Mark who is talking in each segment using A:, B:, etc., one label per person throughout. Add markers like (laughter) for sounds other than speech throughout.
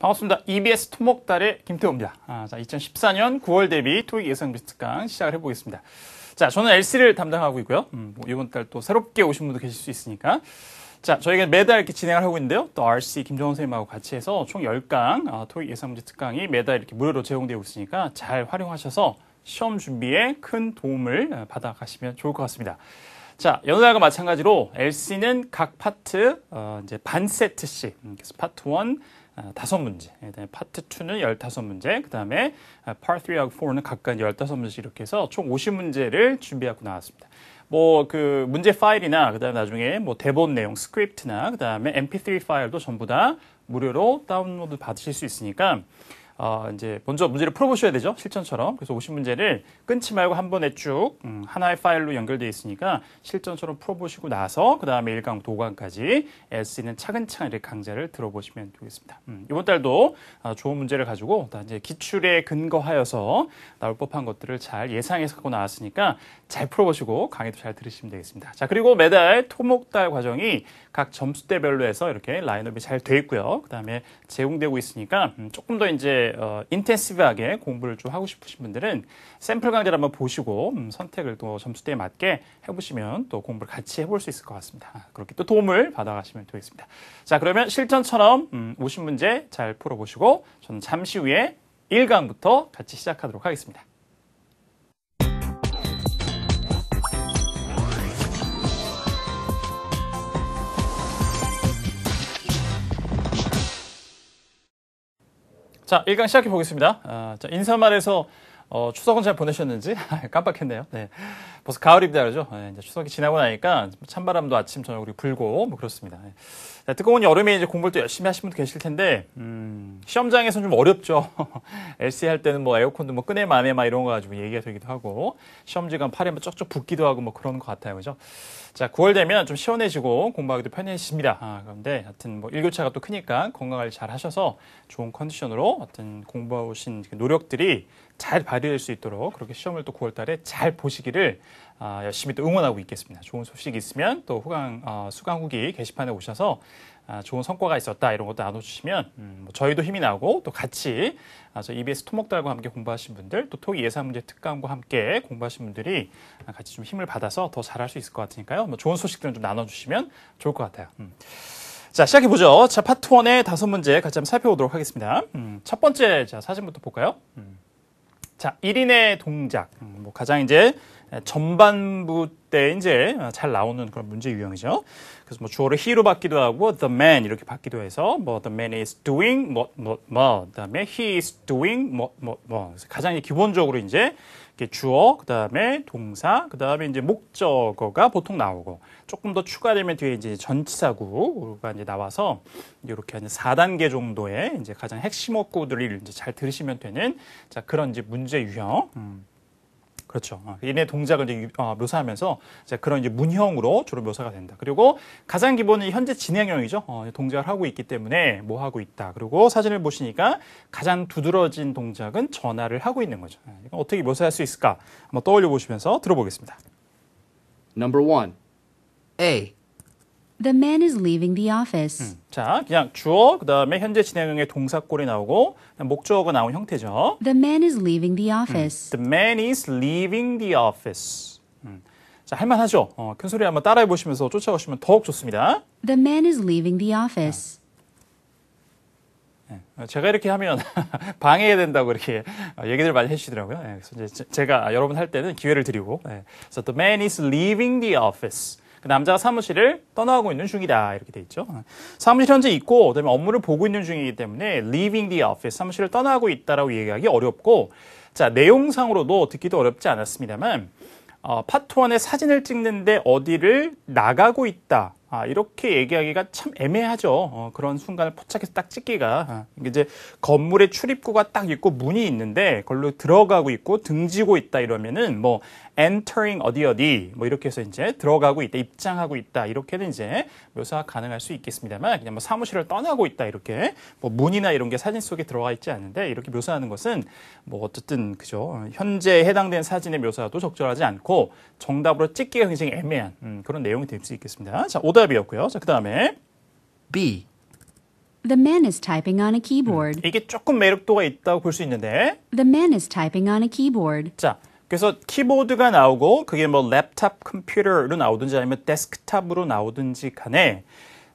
A: 반갑습니다. EBS 토목달의 김태호입니다. 아, 자, 2014년 9월 대비 토익 예상 비트강 시작을 해보겠습니다. 자, 저는 LC를 담당하고 있고요. 음, 뭐 이번 달 또 새롭게 오신 분도 계실 수 있으니까. 자, 저희가 매달 이렇게 진행을 하고 있는데요. 또 RC 김정원 선생님하고 같이 해서 총 10강 아, 토익 예상 문제 특강이 매달 이렇게 무료로 제공되고 있으니까 잘 활용하셔서 시험 준비에 큰 도움을 아, 받아가시면 좋을 것 같습니다. 자, 여느 날과 마찬가지로 LC는 각 파트 어, 이제 반 세트씩 음, 그래서 파트 1, 아, 다섯 문제, 예, 그다음에 파트 2는 열다섯 문제, 그다음에 파트 3하고 4는 각각 열다섯 문제씩 이렇게 해서 총5 0 문제를 준비하고 나왔습니다. 뭐 그 문제 파일이나 그다음에 나중에 뭐 대본 내용 스크립트나 그다음에 mp3 파일도 전부 다 무료로 다운로드 받으실 수 있으니까 어, 이제 먼저 문제를 풀어보셔야 되죠. 실전처럼. 그래서 오신 문제를 끊지 말고 한 번에 쭉 음, 하나의 파일로 연결되어 있으니까 실전처럼 풀어보시고 나서 그 다음에 1강, 도강까지 S 있는 차근차근 이 강좌를 들어보시면 되겠습니다. 음, 이번 달도 어, 좋은 문제를 가지고 이제 기출에 근거하여서 나올 법한 것들을 잘 예상해서 갖고 나왔으니까 잘 풀어보시고 강의도 잘 들으시면 되겠습니다. 자 그리고 매달 토목달 과정이 각 점수대별로 해서 이렇게 라인업이 잘 돼 있고요. 그 다음에 제공되고 있으니까 음, 조금 더 이제 어, 인텐시브하게 공부를 좀 하고 싶으신 분들은 샘플 강좌를 한번 보시고 음, 선택을 또 점수대에 맞게 해보시면 또 공부를 같이 해볼 수 있을 것 같습니다. 그렇게 또 도움을 받아가시면 되겠습니다. 자 그러면 실전처럼 음, 50문제 잘 풀어보시고 저는 잠시 후에 1강부터 같이 시작하도록 하겠습니다. 자, 1강 시작해 보겠습니다. 아, 자, 인사말에서 어, 추석은 잘 보내셨는지 (laughs) 깜빡했네요. 네. 벌써 가을입니다, 그죠? 네, 이제 추석이 지나고 나니까 찬바람도 아침 저녁으로 불고 뭐 그렇습니다. 네. 자, 뜨거운 여름에 이제 공부를 또 열심히 하신 분도 계실 텐데 음, 시험장에서는 좀 어렵죠. (laughs) LC 할 때는 뭐 에어컨도 뭐 끄네 마네 막 이런 거 가지고 얘기가 되기도 하고 시험 기간 팔에 뭐 쩍쩍 붓기도 하고 뭐 그런 것 같아요, 그죠? 자, 9월 되면 좀 시원해지고 공부하기도 편해집니다. 아, 그런데 하여튼 뭐 1교차가 또 크니까 건강을 잘 하셔서 좋은 컨디션으로 하여튼 공부하신 그 노력들이 잘 발휘될 수 있도록 그렇게 시험을 또 9월 달에 잘 보시기를 아, 열심히 또 응원하고 있겠습니다. 좋은 소식이 있으면 또 후강, 어, 아, 수강 후기 게시판에 오셔서 아, 좋은 성과가 있었다 이런 것도 나눠주시면 음, 뭐 저희도 힘이 나고 또 같이 아, EBS 토목달과 함께 공부하신 분들 또 토익 예산 문제 특강과 함께 공부하신 분들이 아, 같이 좀 힘을 받아서 더 잘할 수 있을 것 같으니까요. 뭐 좋은 소식들은 좀 나눠주시면 좋을 것 같아요. 음. 자 시작해 보죠. 자 파트 1의 다섯 문제 같이 한번 살펴보도록 하겠습니다. 음, 첫 번째 자 사진부터 볼까요? 자 1인의 동작 뭐 가장 이제 전반부 때 이제 잘 나오는 그런 문제 유형이죠. 그래서 뭐 주어를 he로 받기도 하고 the man 이렇게 받기도 해서 뭐 the man is doing 뭐뭐뭐 뭐, 뭐. 그다음에 he is doing 뭐뭐뭐 뭐, 가장 기본적으로 이제 주어 그다음에 동사 그다음에 이제 목적어가 보통 나오고 조금 더 추가되면 뒤에 이제 전치사구가 이제 나와서 이렇게 한 4단계 정도의 이제 가장 핵심 어구들을 이제 잘 들으시면 되는 자 그런 이제 문제 유형 음. 그렇죠. 인의 어, 동작을 이제 어, 묘사하면서 이제 그런 이제 문형으로 주로 묘사가 된다. 그리고 가장 기본은 현재 진행형이죠. 어, 동작을 하고 있기 때문에 뭐 하고 있다. 그리고 사진을 보시니까 가장 두드러진 동작은 전화를 하고 있는 거죠. 예, 이건 어떻게 묘사할 수 있을까? 한번 떠올려 보시면서 들어보겠습니다. Number one, A.
B: The man is leaving the office.
A: 음, 자, 그냥 주어 그다음에 현재 진행형의 동사꼴이 나오고 목적어가 나온 형태죠. The
B: man is leaving the office.
A: 음, the man is leaving the office. 음, 자, 할만하죠. 어, 큰 소리 한번 따라해 보시면서 쫓아오시면 더욱 좋습니다.
B: The man is leaving the office. 아.
A: 제가 이렇게 하면 방해해야 된다고 이렇게 얘기들 많이 해주시더라고요. 그래서 이제 제가 여러분 할 때는 기회를 드리고. 그래서 the man is leaving the office. 그 남자가 사무실을 떠나고 있는 중이다 이렇게 돼 있죠. 사무실 현재 있고 그다음에 업무를 보고 있는 중이기 때문에 leaving the office 사무실을 떠나고 있다라고 얘기하기 어렵고 자 내용상으로도 듣기도 어렵지 않았습니다만 어, 파트 1의 사진을 찍는데 어디를 나가고 있다. 아, 이렇게 얘기하기가 참 애매하죠. 어, 그런 순간을 포착해서 딱 찍기가. 아, 이제 건물에 출입구가 딱 있고 문이 있는데 걸로 들어가고 있고 등지고 있다 이러면은 뭐 entering 어디 어디 뭐 이렇게 해서 이제 들어가고 있다, 입장하고 있다 이렇게는 이제 묘사가 가능할 수 있겠습니다만 그냥 뭐 사무실을 떠나고 있다 이렇게 뭐 문이나 이런 게 사진 속에 들어가 있지 않은데 이렇게 묘사하는 것은 뭐 어쨌든 그죠 현재 해당된 사진의 묘사도 적절하지 않고 정답으로 찍기가 굉장히 애매한 음, 그런 내용이 될 수 있겠습니다. 자 오답이었고요. 자 그다음에 B The man
B: is typing on a keyboard.
A: 음, 이게 조금 매력도가 있다고 볼 수 있는데.
B: The man is typing on a
A: keyboard. 자, 그래서 키보드가 나오고 그게 뭐 랩탑 컴퓨터로 나오든지 아니면 데스크탑으로 나오든지 간에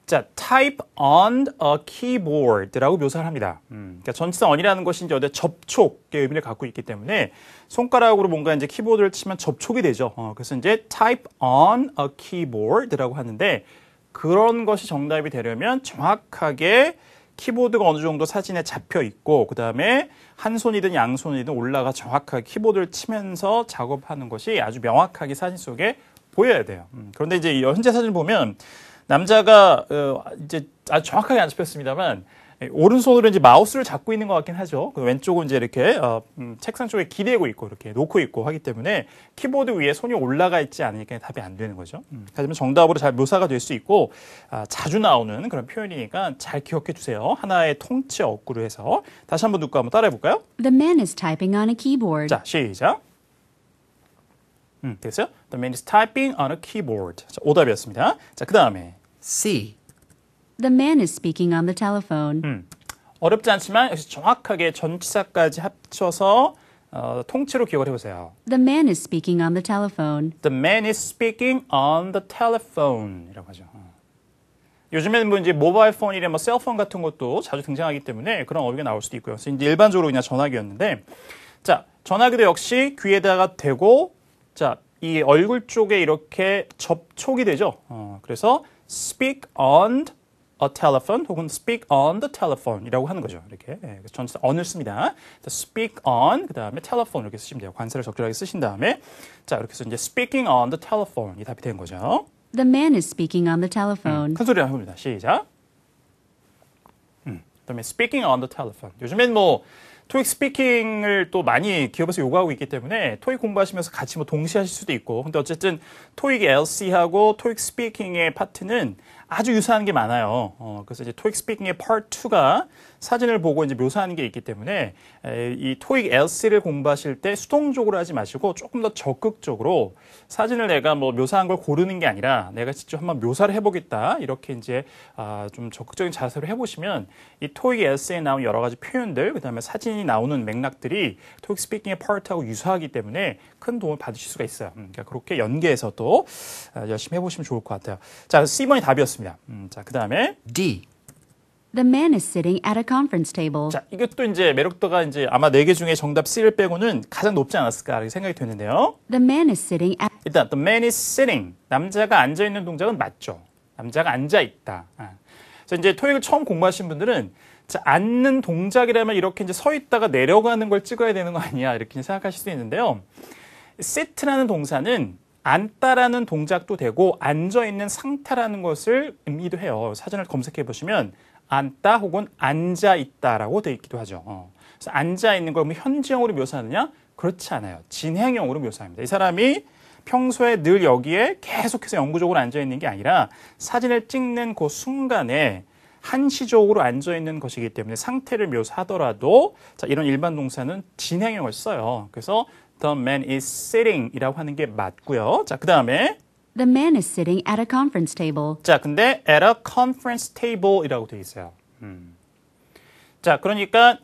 A: 자, type on a keyboard라고 묘사를 합니다. 음, 그러니까 전치사 on이라는 것이 이제 어디 접촉의 의미를 갖고 있기 때문에 손가락으로 뭔가 이제 키보드를 치면 접촉이 되죠. 어, 그래서 이제 type on a keyboard라고 하는데 그런 것이 정답이 되려면 정확하게 키보드가 어느 정도 사진에 잡혀 있고 그 다음에 한 손이든 양손이든 올라가 정확하게 키보드를 치면서 작업하는 것이 아주 명확하게 사진 속에 보여야 돼요. 음, 그런데 이제 현재 사진 을 보면 남자가 어, 이제 아주 정확하게 안 잡혔습니다만 예, 오른손으로 이제 마우스를 잡고 있는 것 같긴 하죠. 그 왼쪽은 이제 이렇게 어, 음, 책상 쪽에 기대고 있고 이렇게 놓고 있고 하기 때문에 키보드 위에 손이 올라가 있지 않으니까 답이 안 되는 거죠. 음, 하지만 정답으로 잘 묘사가 될 수 있고 아, 자주 나오는 그런 표현이니까 잘 기억해 주세요. 하나의 통째 억구로 해서 다시 한번 누가 한번 따라해 볼까요? The man is typing on a keyboard. 자, 시작. 음, 됐어요? The man is typing on a keyboard. 자, 오답이었습니다. 자, 그 다음에 C.
B: The man is speaking on the
A: telephone. 음, 어렵지 않지만 역시 정확하게 전치사까지 합쳐서 어, 통째로 기억을 해보세요.
B: The man is speaking on the telephone.
A: The man is speaking on the telephone이라고 하죠. 어. 요즘에는 뭐 이제 모바일 폰이나 뭐 셀폰 같은 것도 자주 등장하기 때문에 그런 어휘가 나올 수도 있고요. 그래서 이제 일반적으로 그냥 전화기였는데, 자 전화기도 역시 귀에다가 대고, 자이 얼굴 쪽에 이렇게 접촉이 되죠. 어, 그래서 speak on a telephone 혹은 speak on the telephone이라고 하는 거죠. 이렇게 예, 그래서 전치 on을 씁니다. speak on 그 다음에 telephone 이렇게 쓰시면 돼요. 관세를 적절하게 쓰신 다음에 자 이렇게 해서 이제 speaking on the telephone이 답이 된 거죠.
B: The man is speaking on the telephone.
A: 음, 큰 소리 로 해봅니다. 시작. 음, 그다음에 speaking on the telephone. 요즘엔 뭐 토익 스피킹을 또 많이 기업에서 요구하고 있기 때문에 토익 공부하시면서 같이 뭐 동시에 하실 수도 있고 근데 어쨌든 토익 LC하고 토익 스피킹의 파트는 아주 유사한 게 많아요. 어, 그래서 이제 토익 스피킹의 p a 2가 사진을 보고 이제 묘사하는 게 있기 때문에 이 토익 LC를 공부하실 때 수동적으로 하지 마시고 조금 더 적극적으로 사진을 내가 뭐 묘사한 걸 고르는 게 아니라 내가 직접 한번 묘사를 해보겠다 이렇게 이제 아, 좀 적극적인 자세로 해보시면 이 토익 LC에 나온 여러 가지 표현들 그다음에 사진이 나오는 맥락들이 토익 스피킹의 파트하고 유사하기 때문에 큰 도움을 받으실 수가 있어요. 음, 그러니까 그렇게 연계해서 또 아, 열심히 해보시면 좋을 것 같아요. 자, C번이 답이었습니다. 음, 자, 그 다음에 D. The man is sitting
B: at a conference table. 자,
A: 이것도 이제 매력도가 이제 아마 네 개 중에 정답 C를 빼고는 가장 높지 않았을까 생각이 되는데요. The man is sitting at 일단 the man is sitting 남자가 앉아 있는 동작은 맞죠. 남자가 앉아 있다. 아. 이제 토익을 처음 공부하신 분들은 자, 앉는 동작이라면 이렇게 이제 서 있다가 내려가는 걸 찍어야 되는 거 아니야 이렇게 생각하실 수 있는데요. sit라는 동사는 앉다라는 동작도 되고 앉아 있는 상태라는 것을 의미도 해요. 사전을 검색해 보시면 앉다 혹은 앉아 있다라고 되어 있기도 하죠. 어. 그래서 앉아 있는 걸 현지형으로 묘사하느냐? 그렇지 않아요. 진행형으로 묘사합니다. 이 사람이 평소에 늘 여기에 계속해서 영구적으로 앉아 있는 게 아니라 사진을 찍는 그 순간에 한시적으로 앉아 있는 것이기 때문에 상태를 묘사하더라도 자, 이런 일반 동사는 진행형을 써요. 그래서 the man is sitting이라고 하는 게 맞고요. 자, 그다음에 The man is sitting at a conference table. 자, 근데 at a conference table이라고 되어 있어요. 음. 자, 그러니까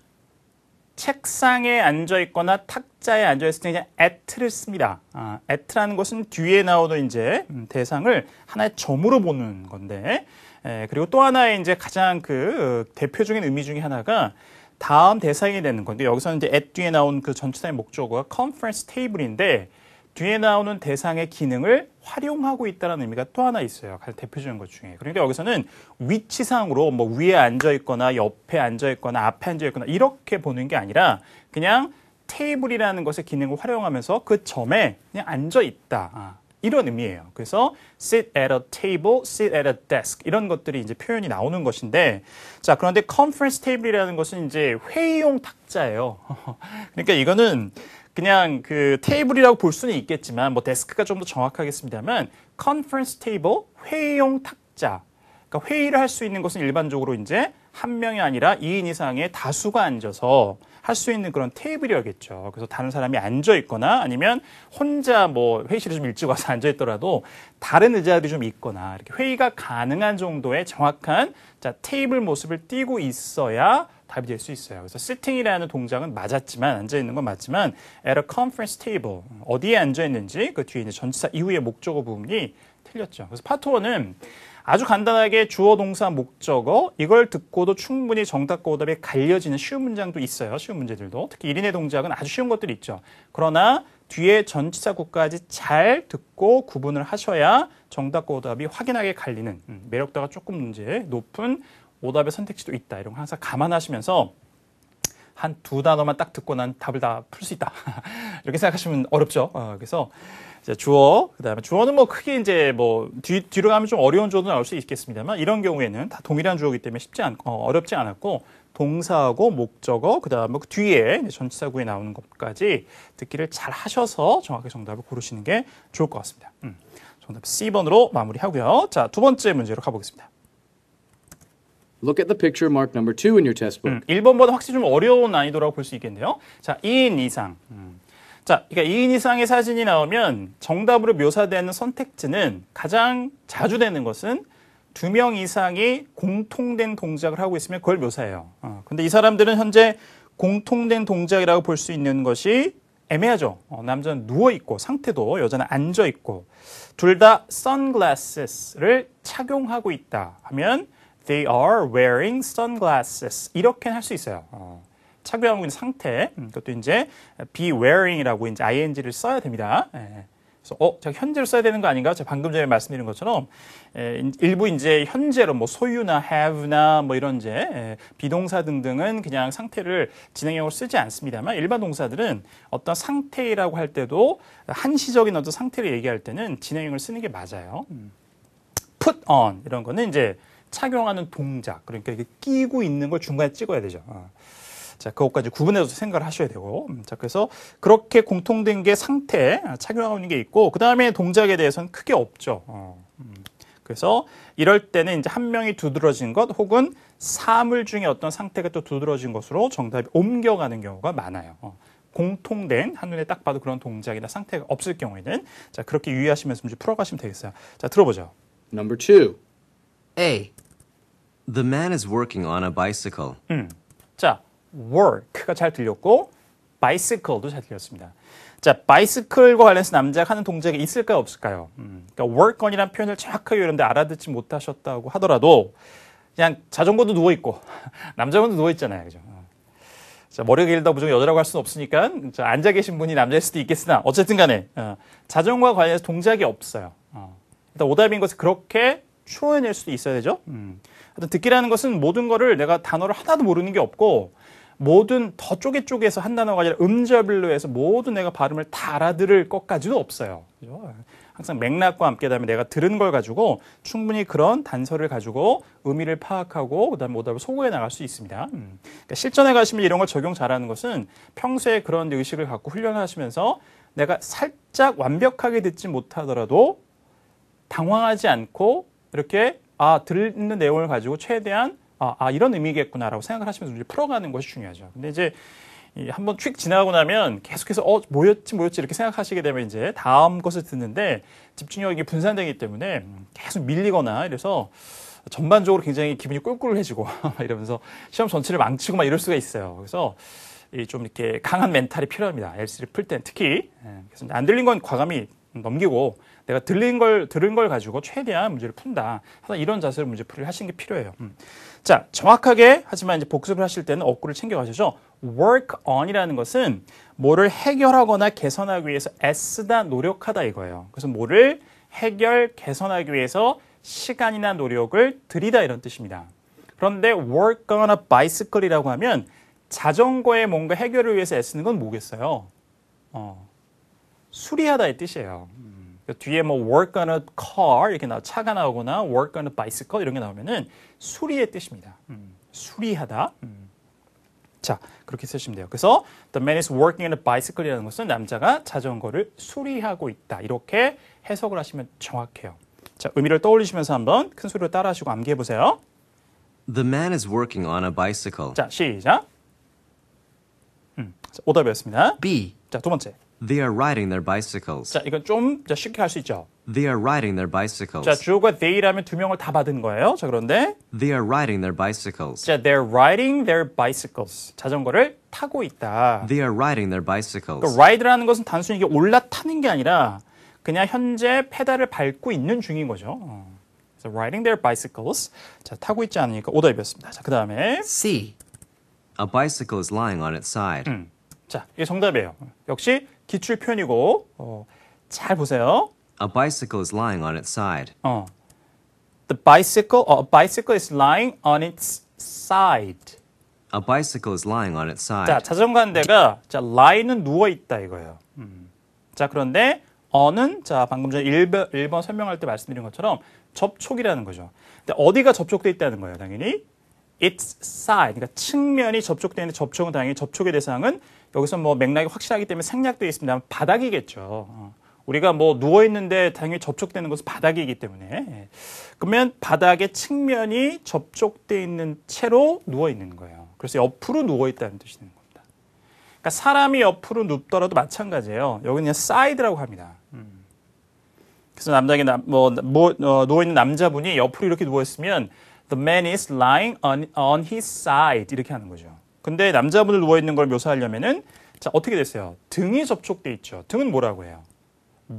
A: 책상에 앉아 있거나 탁자에 앉아 있을 때 그냥 at를 씁니다. 아, at라는 것은 뒤에 나오는 이제 음, 대상을 하나의 점으로 보는 건데, 에, 그리고 또 하나의 이제 가장 그 어, 대표적인 의미 중에 하나가 다음 대상이 되는 건데 여기서는 이제 at 뒤에 나온 그 전체적인 목적어가 conference table인데 뒤에 나오는 대상의 기능을 활용하고 있다는 의미가 또 하나 있어요. 가장 대표적인 것 중에. 그러니까 여기서는 위치상으로 뭐 위에 앉아 있거나 옆에 앉아 있거나 앞에 앉아 있거나 이렇게 보는 게 아니라 그냥 테이블이라는 것의 기능을 활용하면서 그 점에 그냥 앉아 있다. 아, 이런 의미예요. 그래서 sit at a table, sit at a desk 이런 것들이 이제 표현이 나오는 것인데 자, 그런데 conference table이라는 것은 이제 회의용 탁자예요. (laughs) 그러니까 이거는 그냥 그 테이블이라고 볼 수는 있겠지만 뭐 데스크가 좀 더 정확하겠습니다만 컨퍼런스 테이블 회의용 탁자 그러니까 회의를 할 수 있는 것은 일반적으로 이제 한 명이 아니라 2인 이상의 다수가 앉아서 할 수 있는 그런 테이블이었겠죠. 그래서 다른 사람이 앉아 있거나 아니면 혼자 뭐 회의실에 좀 일찍 와서 (laughs) 앉아 있더라도 다른 의자들이 좀 있거나 이렇게 회의가 가능한 정도의 정확한 자, 테이블 모습을 띄고 있어야 답이 될 수 있어요. 그래서 sitting이라는 동작은 맞았지만 앉아 있는 건 맞지만 at a conference table 어디에 앉아 있는지 그 뒤에 있는 전치사 이후의 목적어 부분이 틀렸죠. 그래서 파트 1은 아주 간단하게 주어 동사 목적어 이걸 듣고도 충분히 정답과 오답이 갈려지는 쉬운 문장도 있어요. 쉬운 문제들도. 특히 1인의 동작은 아주 쉬운 것들이 있죠. 그러나 뒤에 전치사 구까지 잘 듣고 구분을 하셔야 정답과 오답이 확연하게 갈리는 음, 매력도가 조금 문제 높은 오답의 선택지도 있다. 이런 거 항상 감안하시면서 한 두 단어만 딱 듣고 난 답을 다 풀 수 있다. (laughs) 이렇게 생각하시면 어렵죠. 어, 그래서 이제 주어, 그 다음에 주어는 뭐 크게 이제 뭐 뒤, 뒤로 가면 좀 어려운 주어도 나올 수 있겠습니다만 이런 경우에는 다 동일한 주어이기 때문에 쉽지 않, 어, 어렵지 않았고 동사하고 목적어, 그 다음에 그 뭐 뒤에 전치사구에 나오는 것까지 듣기를 잘 하셔서 정확히 정답을 고르시는 게 좋을 것 같습니다. 음, 정답 C번으로 마무리하고요. 자, 두 번째 문제로 가보겠습니다.
C: Look at the picture mark number 2 in your textbook. 음,
A: 1번보다 확실히 좀 어려운 난이도라고 볼 수 있겠네요. 자, 2인 이상. 음. 자, 그러니까 2인 이상의 사진이 나오면 정답으로 묘사되는 선택지는 가장 자주 되는 것은 두 명 이상이 공통된 동작을 하고 있으면 그걸 묘사해요. 어, 근데 이 사람들은 현재 공통된 동작이라고 볼 수 있는 것이 애매하죠. 어, 남자는 누워있고 상태도 여자는 앉아있고 둘 다 선글라스를 착용하고 있다 하면 They are wearing sunglasses. 이렇게할 수 있어요. 어, 착용하고 있는 상태. 음, 그것도 이제 be wearing이라고 이제 ing를 써야 됩니다. 예. 그래서 어, 제가 현재를 써야 되는 거 아닌가? 제가 방금 전에 말씀드린 것처럼 에, 예, 일부 이제 현재로 뭐 소유나 have나 뭐 이런 이제 에, 예, 비동사 등등은 그냥 상태를 진행형으로 쓰지 않습니다만 일반 동사들은 어떤 상태라고 할 때도 한시적인 어떤 상태를 얘기할 때는 진행형을 쓰는 게 맞아요. 음. put on 이런 거는 이제 착용하는 동작 그러니까 이게 끼고 있는 걸 중간에 찍어야 되죠. 어. 자, 그것까지 구분해서 생각을 하셔야 되고. 음, 자, 그래서 그렇게 공통된 게 상태, 착용하고 있는 게 있고, 그 다음에 동작에 대해서는 크게 없죠. 어. 음. 그래서 이럴 때는 이제 한 명이 두드러진 것 혹은 사물 중에 어떤 상태가 또 두드러진 것으로 정답이 옮겨가는 경우가 많아요. 어. 공통된 한눈에 딱 봐도 그런 동작이나 상태가 없을 경우에는 자, 그렇게 유의하시면서 풀어가시면 되겠어요. 자, 들어보죠.
B: Number two. A. The man is working on a bicycle.
A: 음. 자, work가 잘 들렸고 bicycle도 잘 들렸습니다. 자, bicycle과 관련해서 남자가 하는 동작이 있을까요, 없을까요? 음. 그러니까 work on이라는 표현을 정확하게 여러분들 알아듣지 못하셨다고 하더라도 그냥 자전거도 누워 있고 (laughs) 남자분도 누워 있잖아요, 그죠? 어. 자, 머리가 길다 무조건 여자라고 할 수는 없으니까 자, 앉아 계신 분이 남자일 수도 있겠으나 어쨌든 간에 어, 자전거와 관련해서 동작이 없어요. 어. 일단 오답인 것을 그렇게 추어낼 수도 있어야 되죠. 음. 듣기라는 것은 모든 거를 내가 단어를 하나도 모르는 게 없고 모든 더 쪼개 쪼개서 한 단어가 아니라 음절별로 해서 모든 내가 발음을 다 알아들을 것까지도 없어요. 항상 맥락과 함께 다음에 내가 들은 걸 가지고 충분히 그런 단서를 가지고 의미를 파악하고 그다음에 오답을 소구해 나갈 수 있습니다. 음. 그러니까 실전에 가시면 이런 걸 적용 잘하는 것은 평소에 그런 의식을 갖고 훈련하시면서 내가 살짝 완벽하게 듣지 못하더라도 당황하지 않고 이렇게 아, 들는 내용을 가지고 최대한 아, 아 이런 의미겠구나라고 생각을 하시면서 이제 풀어가는 것이 중요하죠. 근데 이제 한번 휙 지나고 나면 계속해서 어 뭐였지 뭐였지 이렇게 생각하시게 되면 이제 다음 것을 듣는데 집중력이 분산되기 때문에 계속 밀리거나 이래서 전반적으로 굉장히 기분이 꿀꿀해지고 (laughs) 이러면서 시험 전체를 망치고 막 이럴 수가 있어요. 그래서 이 좀 이렇게 강한 멘탈이 필요합니다. LC를 풀 땐 특히 예, 그래서 안 들린 건 과감히 넘기고 내가 들린 걸 들은 걸 가지고 최대한 문제를 푼다. 이런 자세로 문제풀이를 하시는 게 필요해요. 음. 자, 정확하게 하지만 이제 복습을 하실 때는 어구를 챙겨 가셔서 work on이라는 것은 뭐를 해결하거나 개선하기 위해서 애쓰다 노력하다 이거예요. 그래서 뭐를 해결 개선하기 위해서 시간이나 노력을 들이다 이런 뜻입니다. 그런데 work on a bicycle이라고 하면 자전거에 뭔가 해결을 위해서 애쓰는 건 뭐겠어요? 어, 수리하다의 뜻이에요. 음. 그 뒤에 뭐 work on a car 이렇게 나 차가 나오거나 work on a bicycle 이런 게 나오면은 수리의 뜻입니다. 음. 수리하다. 음. 자 그렇게 쓰시면 돼요. 그래서 the man is working on a bicycle이라는 것은 남자가 자전거를 수리하고 있다 이렇게 해석을 하시면 정확해요. 자 의미를 떠올리시면서 한번 큰 소리로 따라하시고 암기해 보세요. The man is working on a bicycle. 자 시작. 음, 자, 오답이었습니다. B. 자 두 번째. They are riding their bicycles. 자, 이건 좀 자, 쉽게 할 수 있죠. They are riding their bicycles. 자, 주어가 they라면 두 명을 다 받은 거예요. 자, 그런데 They are riding their bicycles. 자, they're riding their bicycles. 자전거를 타고 있다. They are riding their bicycles. 그 ride라는 것은 단순히 이게 올라타는 게 아니라 그냥 현재 페달을 밟고 있는 중인 거죠. 그래서 riding their bicycles. 자, 타고 있지 않으니까 오답이었습니다. 자, 그다음에 C. A bicycle is lying on its side. 음. 자, 이게 정답이에요. 역시 기출 표현이고 어, 잘 보세요. A bicycle is lying on its side. 어. The bicycle, or a bicycle is lying on its side. A bicycle is lying on its side. 자, 자전거 한 대가 자, lie는 누워 있다 이거예요. 음. 자, 그런데 on은 자, 방금 전에 1번, 1번 설명할 때 말씀드린 것처럼 접촉이라는 거죠. 근데 어디가 접촉돼 있다는 거예요, 당연히. its side, 그러니까 측면이 접촉되는 접촉은 당연히 접촉의 대상은 여기서 뭐 맥락이 확실하기 때문에 생략되어 있습니다. 바닥이겠죠. 어. 우리가 뭐 누워 있는데 당연히 접촉되는 것은 바닥이기 때문에 예. 그러면 바닥의 측면이 접촉되어 있는 채로 누워 있는 거예요. 그래서 옆으로 누워 있다는 뜻이 되는 겁니다. 그러니까 사람이 옆으로 눕더라도 마찬가지예요. 여기는 그냥 사이드라고 합니다. 음. 그래서 남자에게 뭐, 뭐 어, 누워 있는 남자분이 옆으로 이렇게 누워 있으면 The man is lying on, on his side 이렇게 하는 거죠. 근데 남자분을 누워 있는 걸 묘사하려면은 자 어떻게 됐어요? 등이 접촉돼 있죠. 등은 뭐라고 해요?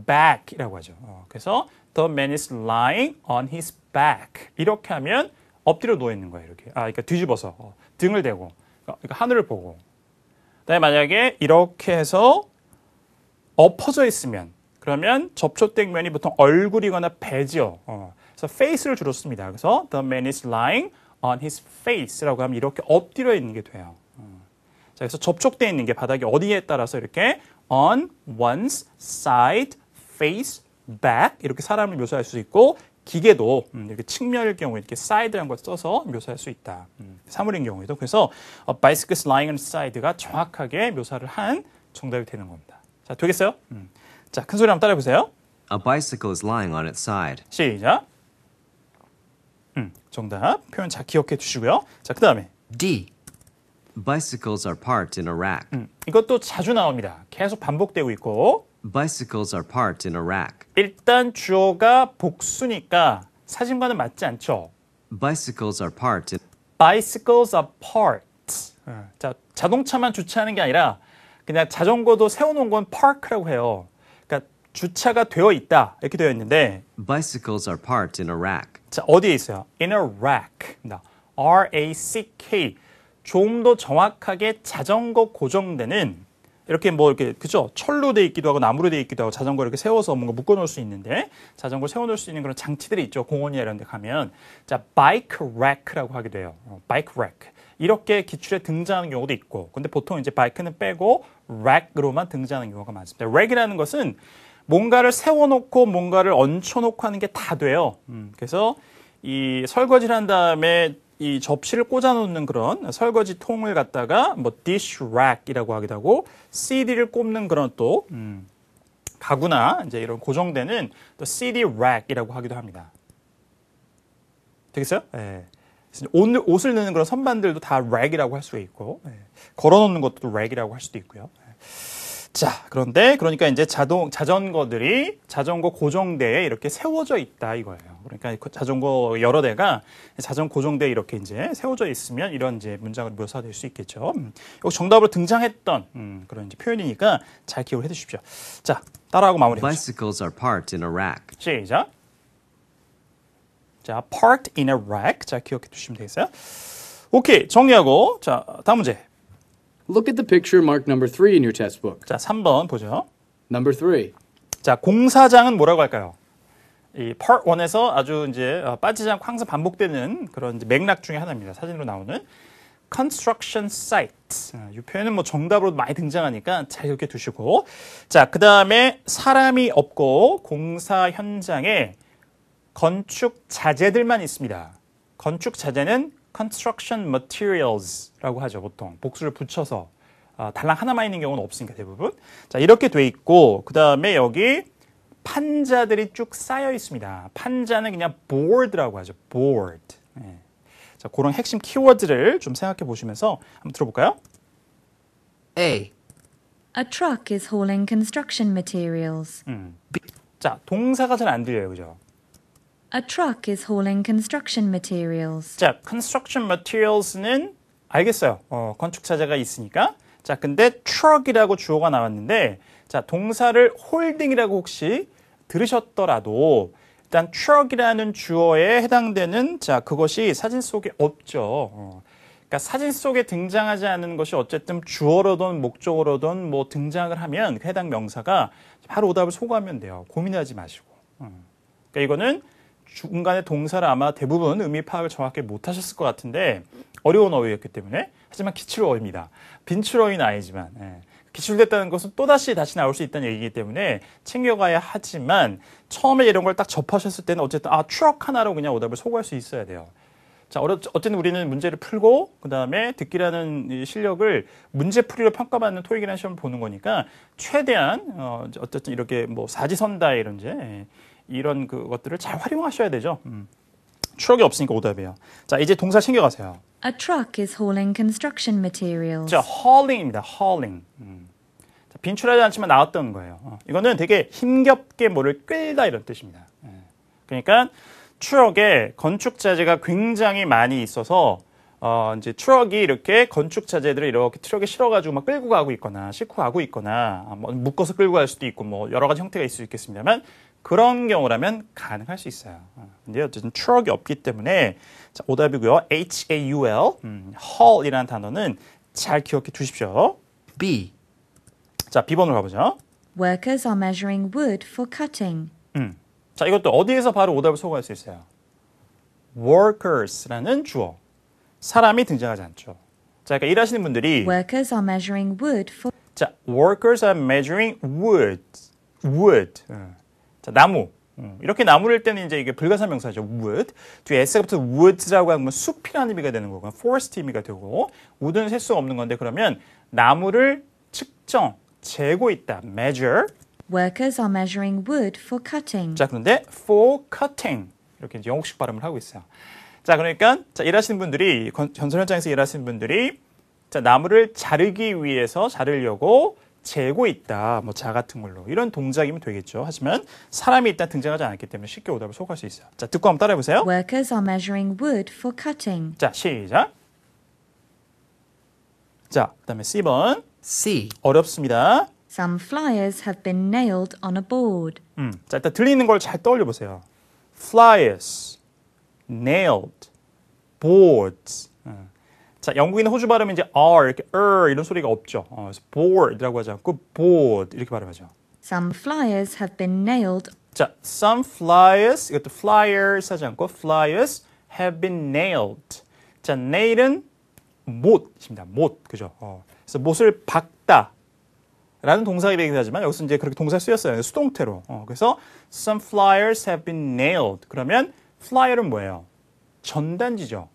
A: Back이라고 하죠. 어, 그래서 The man is lying on his back 이렇게 하면 엎드려 누워 있는 거예요. 이렇게 아 그러니까 뒤집어서 어, 등을 대고 그러니까 하늘을 보고. 그다음에 만약에 이렇게 해서 엎어져 있으면 그러면 접촉된 면이 보통 얼굴이거나 배죠. 어. 그래서 face를 주로 씁니다. 그래서 the man is lying on his face라고 하면 이렇게 엎드려 있는 게 돼요. 음. 자, 그래서 접촉되어 있는 게 바닥이 어디에 따라서 이렇게 on one's side, face, back 이렇게 사람을 묘사할 수 있고 기계도 음, 이렇게 측면일 경우에 이렇게 side라는 걸 써서 묘사할 수 있다. 음, 사물인 경우에도 그래서 a 어, bicycle s lying on s side가 정확하게 묘사를 한 정답이 되는 겁니다. 자, 되겠어요? 자, 큰 소리 한번 따라해 보세요. A bicycle is lying on its side. 시작. 음, 정답. 표현 잘 기억해 주시고요. 자, 그다음에 D. Bicycles are parked in Iraq. 음, 이것도 자주 나옵니다. 계속 반복되고 있고. Bicycles are parked in Iraq. 일단 주어가 복수니까 사진과는 맞지 않죠. Bicycles are parked. In... Bicycles are parked. 자, 자동차만 주차하는 게 아니라 그냥 자전거도 세워놓은 건 park라고 해요. 주차가 되어 있다 이렇게 되어 있는데 bicycles are parked in a rack. 자, 어디에 있어요? in a rack. R A C K. 좀 더 정확하게 자전거 고정되는 이렇게 뭐 이렇게 그죠 철로 돼 있기도 하고 나무로 돼 있기도 하고 자전거 이렇게 세워서 뭔가 묶어 놓을 수 있는데 자전거 세워 놓을 수 있는 그런 장치들이 있죠 공원이나 이런 데 가면 자 bike r a c k 라고 하게 돼요 어, bike rack. 이렇게 기출에 등장하는 경우도 있고 근데 보통 이제 바이크는 빼고 r a c k 으로만 등장하는 경우가 많습니다 r a c k 이라는 것은 뭔가를 세워놓고 뭔가를 얹혀놓고 하는 게 다 돼요. 음, 그래서 이 설거지를 한 다음에 이 접시를 꽂아놓는 그런 설거지 통을 갖다가 뭐 dish rack이라고 하기도 하고 CD를 꼽는 그런 또 음, 가구나 이제 이런 고정되는 또 CD rack이라고 하기도 합니다. 되겠어요? 예. 오늘 옷을 넣는 그런 선반들도 다 랙이라고 할수가 있고 예. 걸어놓는 것도 랙이라고 할 수도 있고요. 예. 자, 그런데 그러니까 이제 자동 자전거들이 자전거 고정대에 이렇게 세워져 있다 이거예요. 그러니까 그 자전거 여러 대가 자전 거 고정대에 이렇게 이제 세워져 있으면 이런 이제 문장을 묘사될 수 있겠죠. 여기 음, 정답으로 등장했던 음, 그런 이제 표현이니까 잘 기억을 해 두십시오. 자, 따라하고 마무리해 보죠. Bicycles are parked in a rack. 시작. 자, parked in a rack. 자, 기억해 두시면 되겠어요. 오케이, 정리하고 자, 다음 문제 Look at the picture marked number 3 in your textbook. 자, 3번 보죠. Number 3. 자, 공사장은 뭐라고 할까요? 이 part 1에서 아주 이제 어, 빠지지 않고 항상 반복되는 그런 맥락 중의 하나입니다. 사진으로 나오는 construction site. 어, 이 표현은 뭐 정답으로 많이 등장하니까 잘 이렇게 두시고. 자, 그 다음에 사람이 없고 공사 현장에 건축 자재들만 있습니다. 건축 자재는 construction materials라고 하죠. 보통 복수를 붙여서 아, 달랑 하나만 있는 경우는 없으니까 대부분. 자 이렇게 돼 있고 그 다음에 여기 판자들이 쭉 쌓여 있습니다. 판자는 그냥 board라고 하죠. board. 네. 자 그런 핵심 키워드를 좀 생각해 보시면서 한번 들어볼까요? A.
D: A truck is hauling construction materials.
A: 음. 자 동사가 잘 안 들려요, 그죠?
D: A truck is hauling construction materials.
A: 자, construction materials는 알겠어요. 어, 건축차자가 있으니까. 자, 근데 truck이라고 주어가 나왔는데 자, 동사를 holding이라고 혹시 들으셨더라도 일단 truck이라는 주어에 해당되는 자, 그것이 사진 속에 없죠. 어. 그러니까 사진 속에 등장하지 않은 것이 어쨌든 주어로든 목적으로든뭐 등장을 하면 그 해당 명사가 바로 오답을 소거하면 돼요. 고민하지 마시고. 음. 그러니까 이거는 중간에 동사를 아마 대부분 의미 파악을 정확히 못하셨을 것 같은데 어려운 어휘였기 때문에 하지만 기출 어휘입니다. 빈출 어인아이지만 예. 기출됐다는 것은 또다시 다시 나올 수 있다는 얘기이기 때문에 챙겨가야 하지만 처음에 이런 걸 딱 접하셨을 때는 어쨌든 아 추억 하나로 그냥 오답을 소구할 수 있어야 돼요. 자, 어쨌든 우리는 문제를 풀고, 그 다음에 듣기라는 실력을 문제풀이로 평가받는 토익이라는 시험을 보는 거니까, 최대한, 어, 어쨌든 이렇게 뭐 사지선다, 이런 제, 예. 이런 그것들을 잘 활용하셔야 되죠. 음. 추억이 없으니까 오답이에요. 자, 이제 동사 챙겨가세요.
D: A truck is hauling
A: construction materials. 자, hauling입니다. hauling. 음. 자, 빈출하지 않지만 나왔던 거예요. 어. 이거는 되게 힘겹게 뭐를 꿰다 이런 뜻입니다. 예. 그러니까 추억에 건축 자재가 굉장히 많이 있어서 어, 이제 트럭이 이렇게 건축 자재들을 이렇게 트럭에 실어가지고 막 끌고 가고 있거나 싣고 가고 있거나 아, 뭐 묶어서 끌고 갈 수도 있고 뭐 여러 가지 형태가 있을 수 있겠습니다만 그런 경우라면 가능할 수 있어요. 근데 어쨌든 truck이 없기 때문에 자, 오답이고요. H-A-U-L, 음, haul이라는 단어는 잘 기억해 두십시오. B. 자, B번으로 가보죠.
D: Workers are measuring wood for cutting.
A: 음. 자, 이것도 어디에서 바로 오답을 소거할 수 있어요? workers라는 주어. 사람이 등장하지 않죠. 자, 그러니까 일하시는 분들이 workers are measuring wood for 자, workers are measuring wood. wood. 음. 자, 나무. 음, 이렇게 나무를 때는 이제 이게 불가사 명사죠. wood. 뒤에 s가부터 wood라고 하면 숲이라는 의미가 되는 거고, forest 의미가 되고, wood는 셀 수 없는 건데, 그러면 나무를 측정, 재고 있다. measure. Workers are measuring wood for cutting. 자, 그런데 for cutting. 이렇게 이제 영국식 발음을 하고 있어요. 자, 그러니까, 자, 일하시는 분들이, 건설 현장에서 일하시는 분들이, 자, 나무를 자르기 위해서 자르려고 재고 있다, 뭐 자 같은 걸로 이런 동작이면 되겠죠. 하지만 사람이 일단 등장하지 않았기 때문에 쉽게 오답을 속할 수 있어요. 자, 듣고 한번 따라해 보세요. Workers are measuring wood for cutting. 자, 시작. 자, 그다음에 C번. C. 어렵습니다. Some flyers
D: have been nailed on a board.
A: 음, 자, 일단 들리는 걸 잘 떠올려 보세요. Flyers, nailed, boards. 자, 영국인 호주 발음은 이제 r, er 이런 소리가 없죠. 어, 그래서 board이라고 하지 않고 board 이렇게 발음하죠.
D: Some flyers have been nailed.
A: 자, some flyers 이것도 flyers 하지 않고 flyers have been nailed. 자, nail은 못입니다. 못 그죠? 어. 그래서 못을 박다. 라는 동사이긴 하지만 여기서 이제 그렇게 동사 쓰였어요. 수동태로. 어, 그래서 some flyers have been nailed. 그러면 flyer은 뭐예요? 전단지죠.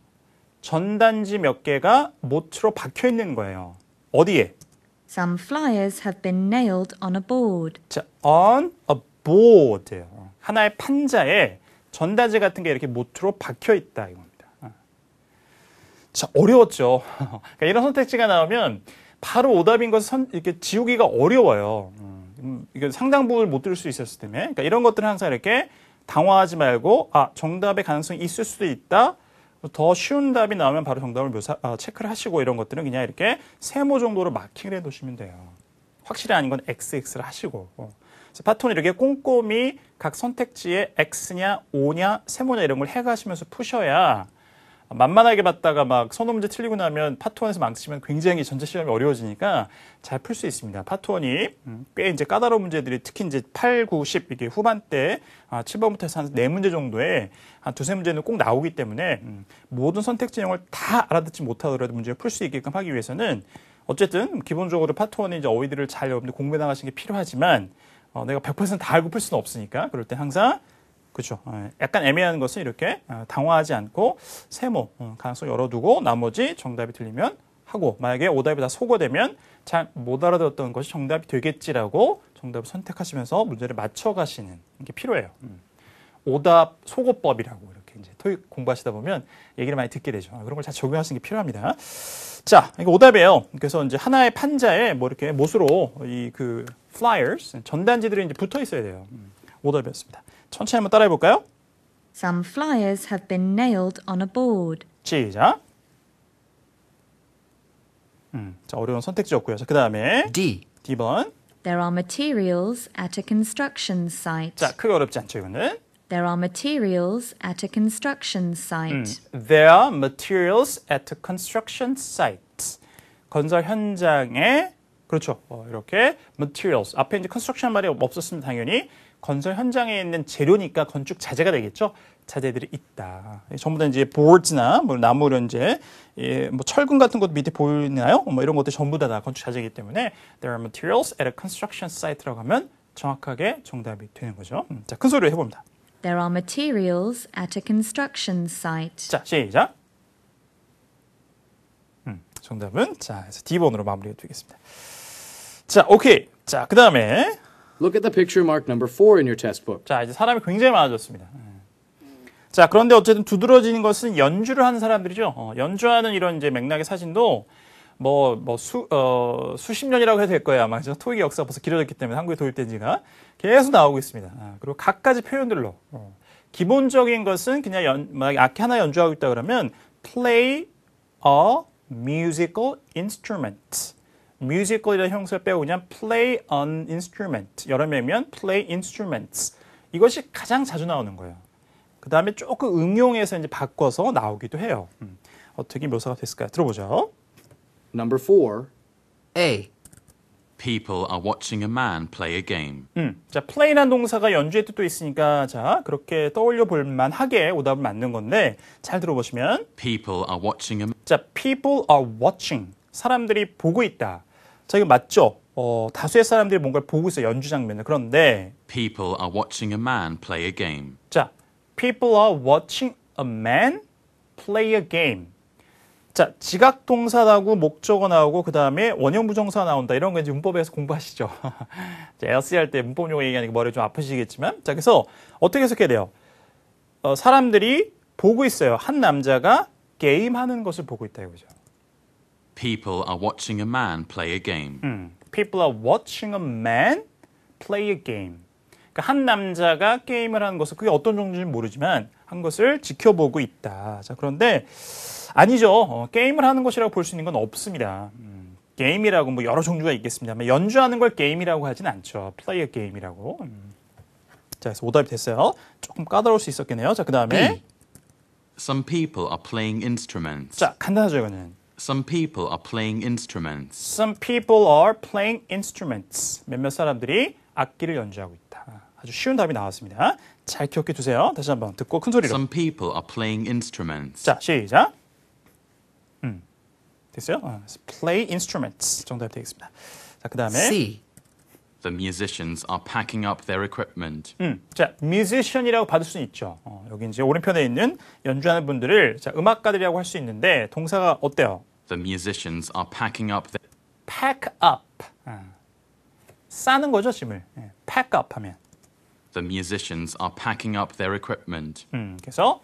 A: 전단지 몇 개가 모트로 박혀 있는 거예요. 어디에?
D: Some flyers have been nailed on a board.
A: 자, on a board. 하나의 판자에 전단지 같은 게 이렇게 모트로 박혀 있다 이겁니다. 자, 어려웠죠. (laughs) 그러니까 이런 선택지가 나오면 바로 오답인 것을 선, 이렇게 지우기가 어려워요. 음, 이게 상당 부분을 못 들을 수 있었을 때문에. 그러니까 이런 것들은 항상 이렇게 당황하지 말고, 아, 정답의 가능성이 있을 수도 있다. 더 쉬운 답이 나오면 바로 정답을 묘사, 아, 체크를 하시고 이런 것들은 그냥 이렇게 세모 정도로 마킹을 해 놓으시면 돼요. 확실히 아닌 건 XX를 하시고. 파톤 이렇게 꼼꼼히 각 선택지에 X냐, O냐, 세모냐 이런 걸 해가시면서 푸셔야 만만하게 봤다가 막 선호 문제 틀리고 나면 파트 원에서 망치면 굉장히 전체 시험이 어려워지니까 잘 풀 수 있습니다. 파트 원이꽤 음, 이제 까다로운 문제들이 특히 이제 8, 9, 10 이게 후반대 7번부터 아, 해서 한 4문제 정도에 한 두세 문제는 꼭 나오기 때문에 음, 모든 선택지 내을다 알아듣지 못하더라도 문제를 풀 수 있게끔 하기 위해서는 어쨌든 기본적으로 파트 원이 이제 어휘들을 잘 여러분들 공부해 나가시는 게 필요하지만 어, 내가 100%다 알고 풀 수는 없으니까 그럴 때 항상 그죠 예. 약간 애매한 것은 이렇게 아, 당황하지 않고 세모 음, 가능성 열어두고 나머지 정답이 틀리면 하고 만약에 오답이 다 소거되면 잘 못 알아들었던 것이 정답이 되겠지라고 정답을 선택하시면서 문제를 맞춰가시는 게 필요해요. 음. 오답 소거법이라고 이렇게 이제 토익 공부하시다 보면 얘기를 많이 듣게 되죠. 아, 그런 걸 잘 적용하시는 게 필요합니다. 자, 이거 오답이에요. 그래서 이제 하나의 판자에 뭐 이렇게 못으로 이그 flyers 전단지들이 이제 붙어 있어야 돼요. 음, 오답이었습니다. 천천히 한번 따라해 볼까요? Some
D: flyers have been nailed on a board.
A: 시작. 음, 자 어려운 선택지였고요. 자 그다음에 D. D번.
D: There are materials at a construction site. 자
A: 크게 어렵지 않죠 이거는.
D: There are materials at a construction site.
A: 음, there are materials at a construction site. 건설 현장에 그렇죠. 어, 이렇게 materials 앞에 이제 construction 말이 없었으면 당연히 건설 현장에 있는 재료니까 건축 자재가 되겠죠. 자재들이 있다. 전부 다 이제 보드나 뭐 나무 이런 이제 예, 뭐 철근 같은 것도 밑에 보이나요? 뭐 이런 것들 전부 다, 다 건축 자재이기 때문에 there are materials at a construction site라고 하면 정확하게 정답이 되는 거죠. 음, 자, 큰 소리로 해봅니다.
D: There are materials at a construction site.
A: 자, 시작. 음, 정답은 자, 그래서 D번으로 마무리가되겠습니다 자, 오케이. 자, 그 다음에 Look at the picture m a r k number 4 in your test book. 자, 이제 사람이 굉장히 많아졌습니다. 음. 자, 그런데 어쨌든 두드러지는 것은 연주를 하는 사람들이죠. 어, 연주하는 이런 이제 맥락의 사진도 뭐, 뭐 수, 어, 수십 년이라고 해도 될 거예요. 아마 토익의 역사가 벌써 길어졌기 때문에 한국에 도입된 지가 계속 나오고 있습니다. 아, 그리고 각가지 표현들로. 어. 기본적인 것은 그냥 연, 막 악기 하나 연주하고 있다 그러면 play a musical instrument. musical이라는 형사를 빼고 그냥 play an instrument. 여러 명이면 play instruments. 이것이 가장 자주 나오는 거예요. 그 다음에 조금 응용해서 이제 바꿔서 나오기도 해요. 음. 어떻게 묘사가 됐을까요? 들어보죠.
C: Number four, A. People are watching a man play a game.
A: 음, 자 play란 동사가 연주의 뜻도 있으니까 자 그렇게 떠올려 볼 만하게 오답을 맞는 건데 잘 들어보시면 People are watching a. 자 people are watching 사람들이 보고 있다. 자, 이거 맞죠? 어, 다수의 사람들이 뭔가를 보고 있어 연주 장면을. 그런데 people are watching
C: a man play a game.
A: 자, people are watching a man play a game. 자, 지각 동사라고 목적어 나오고 그다음에 원형 부정사 나온다. 이런 거 이제 문법에서 공부하시죠. (laughs) 자, LC 할 때 문법 용어 얘기하니까 머리 좀 아프시겠지만 자, 그래서 어떻게 해석해야 돼요? 어, 사람들이 보고 있어요. 한 남자가 게임 하는 것을 보고 있다 이거죠.
C: People are watching a man play a game.
A: 음, people are watching a man play a game. 그러니까 한 남자가 게임을 하는 것을 그게 어떤 종류인지 모르지만 한 것을 지켜보고 있다. 자, 그런데 아니죠. 어, 게임을 하는 것이라고 볼 수 있는 건 없습니다. 음, 게임이라고 뭐 여러 종류가 있겠습니다만 연주하는 걸 게임이라고 하진 않죠. 플레이어 게임이라고. 음. 자, 그래서 오답이 됐어요. 조금 까다로울 수 있었겠네요. 자, 그 다음에
C: Some people are playing instruments. 자, 간단하죠, 이거는. Some people are playing instruments. Some people
A: are playing instruments. 몇몇 사람들이 악기를 연주하고 있다. 아주 쉬운 답이 나왔습니다. 잘 기억해 두세요 다시 한번 듣고 큰 소리로. Some
C: people are playing instruments. 자, 시작. 음.
A: 됐어요? 어, play instruments 정답이 되겠습니다. 자, 그다음에 C.
C: The musicians are packing up their equipment.
A: 음, 자, musician이라고 받을 수 있죠. 어, 여기 이제 오른편에 있는 연주하는 분들을 자, 음악가들이라고 할 수 있는데 동사가 어때요? The musicians
C: are packing up. Their...
A: Pack up. 어. 싸는 거죠 짐을. Pack up 하면.
C: The musicians are packing up their equipment. 음, 그래서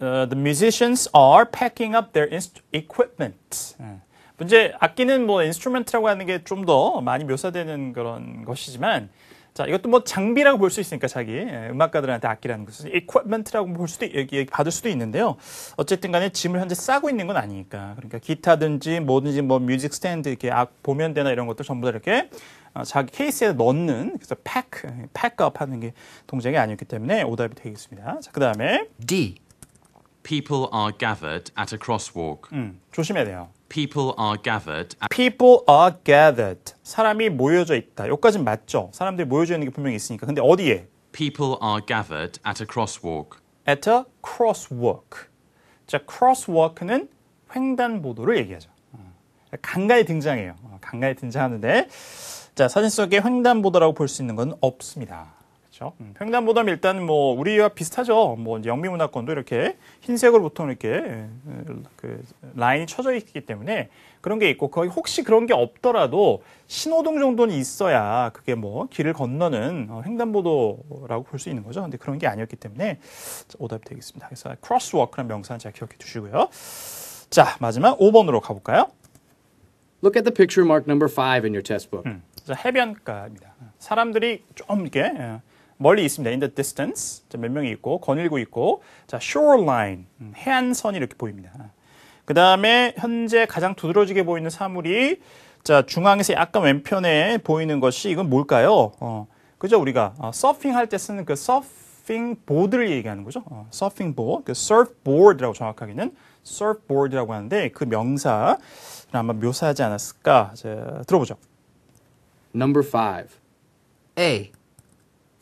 A: uh, the musicians are packing up their equipment. 예. 문제 악기는 뭐 instrument라고 하는 게 좀 더 많이 묘사되는 그런 것이지만 자, 이것도 뭐 장비라고 볼 수 있으니까 자기 예, 음악가들한테 악기라는 것은 equipment라고 볼 수도 여기 받을 수도 있는데요. 어쨌든 간에 짐을 현재 싸고 있는 건 아니니까. 그러니까 기타든지 뭐든지 뭐 뮤직 스탠드 이렇게 악 보면대나 이런 것들 전부 다 이렇게 어, 자기 케이스에 넣는 그래서 pack, pack up 하는 게 동작이 아니었기 때문에 오답이 되겠습니다. 자,
C: 그다음에 D. People are gathered at a crosswalk.
A: 음, 조심해야 돼요.
C: People are
A: gathered. People are gathered. 사람이 모여져 있다. 여기까지는 맞죠? 사람들이 모여져 있는 게 분명히 있으니까. 근데 어디에? People are gathered at a crosswalk. At a crosswalk. 자, crosswalk는 횡단보도를 얘기하죠. 간간히 등장해요. 간간히 등장하는데, 자, 사진 속에 횡단보도라고 볼 수 있는 건 없습니다. 그렇죠. 음, 횡단보담는 일단 뭐 우리와 비슷하죠. 뭐 영미문화권도 이렇게 흰색으로 보통 이렇게 예, 그 라인이 쳐져 있기 때문에 그런 게 있고 거기 혹시 그런 게 없더라도 신호등 정도는 있어야 그게 뭐 길을 건너는 어, 횡단보도라고 볼 수 있는 거죠. 근데 그런 게 아니었기 때문에 오답 되겠습니다. 그래서 크로스워크라는 명사는 잘 기억해 두시고요. 자, 마지막 5번으로 가볼까요? Look at the picture m a r k number 5 in your test book. 음, 해변가입니다. 사람들이 좀 이렇게 예, 멀리 있습니다. In the distance. 자, 몇 명이 있고, 거닐고 있고, 자, shoreline. 음, 해안선이 이렇게 보입니다. 그 다음에 현재 가장 두드러지게 보이는 사물이 자, 중앙에서 약간 왼편에 보이는 것이 이건 뭘까요? 어, 그죠? 우리가 어, 서핑 할때 쓰는 그 서핑 보드를 얘기하는 거죠. 어, 서핑 보드, 그 서프보드라고 정확하게는 서프보드라고 하는데 그 명사를 아마 묘사하지 않았을까? 자, 들어보죠. Number 5. A.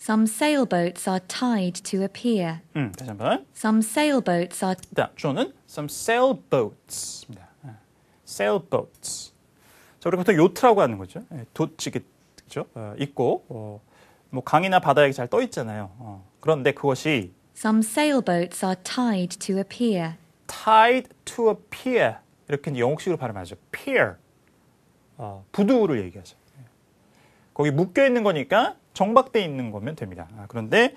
D: Some sailboats are tied to a pier.
A: 음, 다시 한번.
D: Some sailboats are.
A: 자, 주어는 some sailboats입니다. sailboats. 자, 우리 보통 요트라고 하는 거죠. 도치 그죠? 어, 있고 어, 뭐 강이나 바다에 잘 떠 있잖아요. 어, 그런데 그것이
D: Some sailboats are tied to a pier.
A: Tied to a pier. 이렇게 영국식으로 발음하죠. pier. 어, 부두를 얘기하죠. 거기 묶여 있는 거니까 정박돼 있는 거면 됩니다. 아, 그런데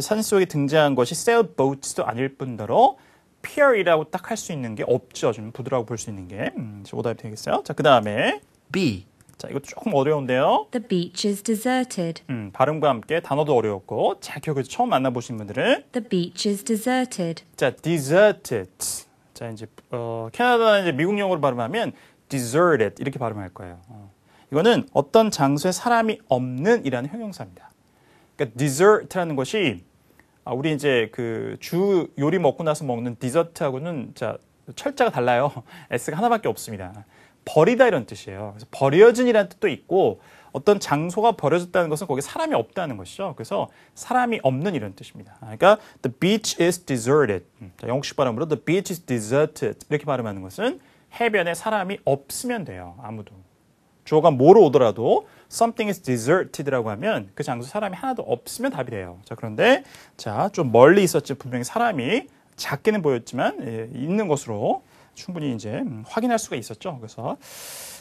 A: 사진 속에 등장한 것이 sailboats도 아닐 뿐더러 pier이라고 딱 할 수 있는 게 없죠. 좀부드라고볼 수 있는 게. 음, 오답이 되겠어요. 자, 그 다음에 B. 자, 이거 조금 어려운데요. The beach is deserted. 음, 발음과 함께 단어도 어려웠고 자, 기억 처음 만나보신 분들은 The beach is deserted. 자, deserted. 자, 이제 어, 캐나다나 이제 미국 영어로 발음하면 deserted 이렇게 발음할 거예요. 어. 이거는 어떤 장소에 사람이 없는 이라는 형용사입니다. 그러니까 desert라는 것이 아, 우리 이제 그 주 요리 먹고 나서 먹는 디저트하고는 자 철자가 달라요. (laughs) S가 하나밖에 없습니다. 버리다 이런 뜻이에요. 그래서 버려진이라는 뜻도 있고 어떤 장소가 버려졌다는 것은 거기 사람이 없다는 것이죠. 그래서 사람이 없는 이런 뜻입니다. 아, 그러니까 the beach is deserted. 음, 자, 영국식 발음으로 the beach is deserted 이렇게 발음하는 것은 해변에 사람이 없으면 돼요. 아무도. 주어가 뭐로 오더라도 something is deserted라고 하면 그 장소 사람이 하나도 없으면 답이 돼요. 자, 그런데 자, 좀 멀리 있었지 분명히 사람이 작게는 보였지만 예, 있는 것으로 충분히 이제 음, 확인할 수가 있었죠. 그래서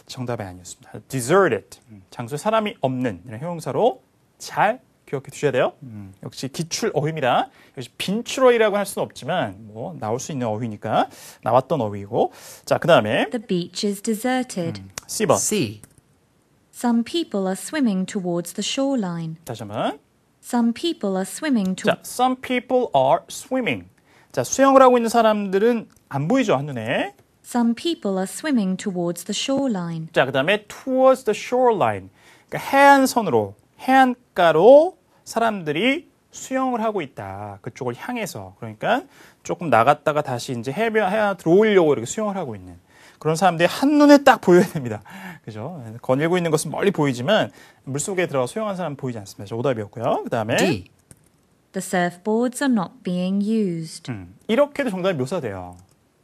A: 정답이 아니었습니다. deserted. 음, 장소에 사람이 없는 이런 형용사로 잘 기억해 두셔야 돼요. 음, 역시 기출 어휘입니다. 역시 빈출어이라고할 수는 없지만 뭐 나올 수 있는 어휘니까 나왔던 어휘고. 자, 그다음에 the beach is deserted. 음, C번. C.
D: Some people are swimming towards the shoreline.
A: 다시 한번. Some people are swimming to. 자, some people are swimming. 자, 수영을 하고 있는 사람들은 안 보이죠 한눈에. Some people are swimming towards the shoreline. 자, 그다음에 towards the shoreline. 그러니까 해안선으로, 해안가로 사람들이 수영을 하고 있다. 그쪽을 향해서. 그러니까 조금 나갔다가 다시 이제 해변 해안 들어오려고 이렇게 수영을 하고 있는. 그런 사람들이 한눈에 딱 보여야 됩니다. 그죠? 건일고 있는 것은 멀리 보이지만 물속에 들어가 소용한 사람 보이지 않습니다. 저 오답이었고요. 그다음에 D.
D: The surfboards are not being used.
A: 음, 이렇게도 정답이 묘사돼요.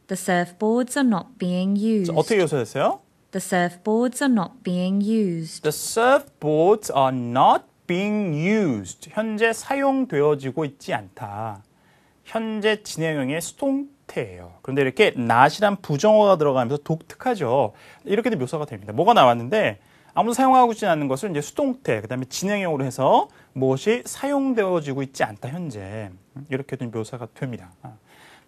D: The surfboards are not being used. 자, 어떻게
A: 묘사됐어요? The
D: surfboards are not being used.
A: The surfboards are not being used. 현재 사용되어지고 있지 않다. 현재 진행형의 수동 사태예요. 그런데 이렇게 낫이란 부정어가 들어가면서 독특하죠. 이렇게도 묘사가 됩니다. 뭐가 나왔는데 아무도 사용하고 있지 않는 것을 이제 수동태, 그다음에 진행형으로 해서 무엇이 사용되어지고 있지 않다 현재 이렇게도 묘사가 됩니다. 아,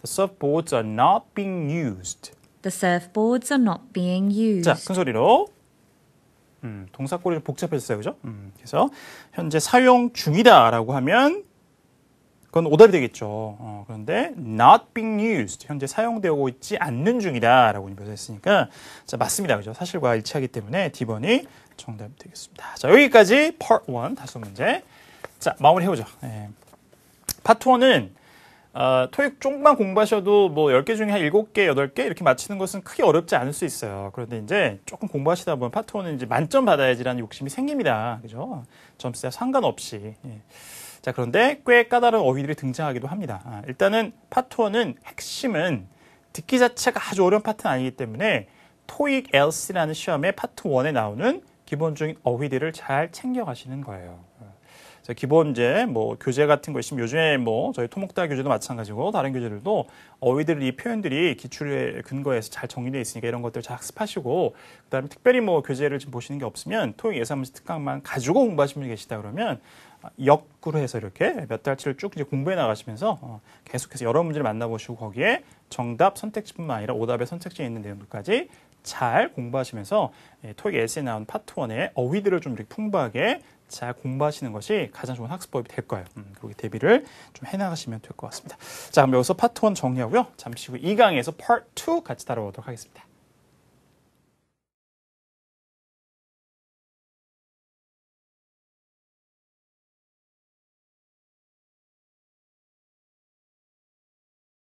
A: the surfboards are not being used. The surfboards are not being used. 자, 큰 소리로. 음, 동사꼬리를 복잡했어요, 그죠? 음, 그래서 현재 사용 중이다라고 하면 그건 오답이 되겠죠. 어, 그런데 not being used 현재 사용되고 있지 않는 중이다라고 묘사했으니까 자 맞습니다, 그죠? 사실과 일치하기 때문에 D번이 정답이 되겠습니다. 자 여기까지 Part 1 다섯 문제. 자 마무리 해보죠. 예. 파트 1은 아, 토익 조금만 공부하셔도 뭐 10개 중에 한 7개, 8개 이렇게 맞히는 것은 크게 어렵지 않을 수 있어요. 그런데 이제 조금 공부하시다 보면 파트 1은 이제 만점 받아야지라는 욕심이 생깁니다. 그죠? 점수와 상관없이. 예. 자, 그런데 꽤 까다로운 어휘들이 등장하기도 합니다. 아, 일단은 파트 1은 핵심은 듣기 자체가 아주 어려운 파트는 아니기 때문에 토익 LC라는 시험의 파트 1에 나오는 기본적인 어휘들을 잘 챙겨가시는 거예요. 기본제, 뭐 교재 같은 거 있으면 요즘에 뭐 저희 토목다 교재도 마찬가지고 다른 교재들도 어휘들 이 표현들이 기출에 근거해서 잘 정리되어 있으니까 이런 것들 잘 학습하시고 그다음에 특별히 뭐 교재를 지금 보시는 게 없으면 토익 예산문제 특강만 가지고 공부하시는 분이 계시다 그러면 역으로 해서 이렇게 몇 달치를 쭉 이제 공부해 나가시면서 어, 계속해서 여러 문제를 만나보시고 거기에 정답 선택지뿐만 아니라 오답의 선택지에 있는 내용들까지 잘 공부하시면서 예, 토익 에세이 나온 파트 원의 어휘들을 좀 이렇게 풍부하게 잘 공부하시는 것이 가장 좋은 학습법이 될 거예요. 음, 그렇게 대비를 좀 해나가시면 될 것 같습니다. 자, 그럼 여기서 파트 1 정리하고요. 잠시 후 2강에서 파트 2 같이 다뤄보도록 하겠습니다.